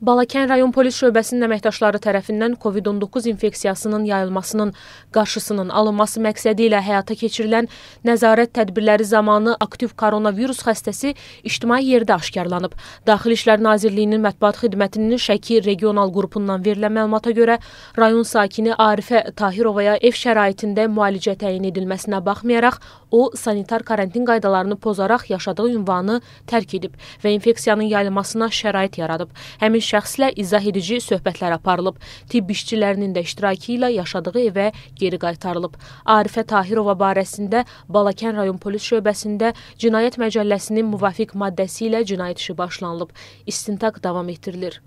Balakən rayon polis şöbəsinin əməkdaşları tərəfindən COVID-19 infeksiyasının yayılmasının qarşısının alınması məqsədi ilə həyata keçirilən nəzarət tədbirləri zamanı aktiv koronavirus xəstəsi ictimai yerdə aşkarlanıb. Daxili İşlər Nazirliyinin mətbuat xidmətinin Şəki regional qrupundan verilən məlumata görə rayon sakini Arifə Tahirovaya ev şəraitində müalicə təyin edilməsinə baxmayaraq, o sanitar karantin qaydalarını pozaraq yaşadığı ünvanı tərk edib və infeksiyanın yayılmasına şərait yaradıb. Həmin şəxslə izahedici söhbətlər aparılıb. Tibb işçilərinin də iştirakı ilə yaşadığı evə geri qaytarılıb. Arifə Tahirova barəsində Balakən rayon polis şöbəsində Cinayət Məcəlləsinin müvafiq maddəsi ilə cinayət işi başlanılıb. İstintaq davam etdirilir.